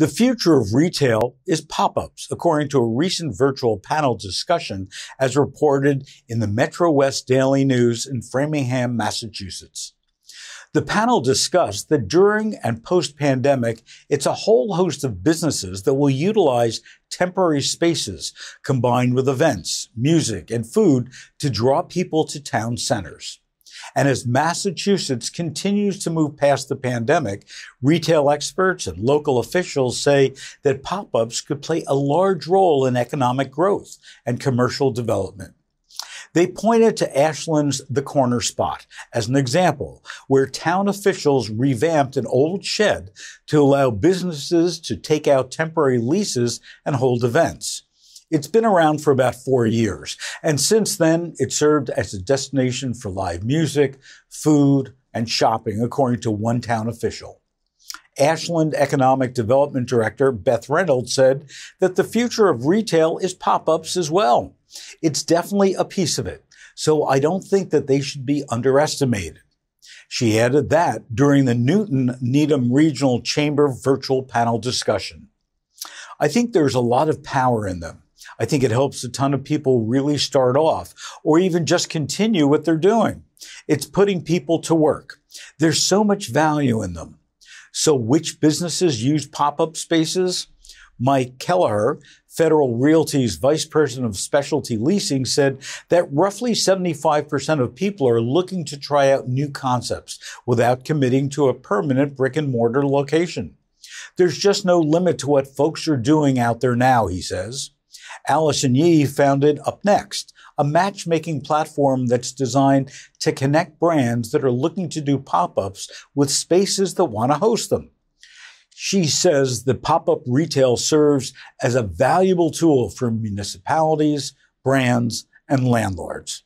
The future of retail is pop-ups, according to a recent virtual panel discussion as reported in the Metro West Daily News in Framingham, Massachusetts. The panel discussed that during and post pandemic, it's a whole host of businesses that will utilize temporary spaces combined with events, music, and food to draw people to town centers. And as Massachusetts continues to move past the pandemic, retail experts and local officials say that pop ups could play a large role in economic growth and commercial development. They pointed to Ashland's The Corner Spot as an example where town officials revamped an old shed to allow businesses to take out temporary leases and hold events. It's been around for about four years. And since then, it served as a destination for live music, food, and shopping, according to one town official. Ashland Economic Development Director Beth Reynolds said that the future of retail is pop ups as well. It's definitely a piece of it, so I don't think that they should be underestimated. She added that during the Newton Needham Regional Chamber virtual panel discussion. I think there's a lot of power in them. I think it helps a ton of people really start off or even just continue what they're doing. It's putting people to work. There's so much value in them. So which businesses use pop-up spaces? Mike Kelleher, Federal Realty's Vice President of Specialty Leasing, said that roughly 75% of people are looking to try out new concepts without committing to a permanent brick and mortar location. There's just no limit to what folks are doing out there now, he says. Allison Yee founded Up Next, a matchmaking platform that's designed to connect brands that are looking to do pop ups with spaces that want to host them. She says that pop up retail serves as a valuable tool for municipalities, brands, and landlords.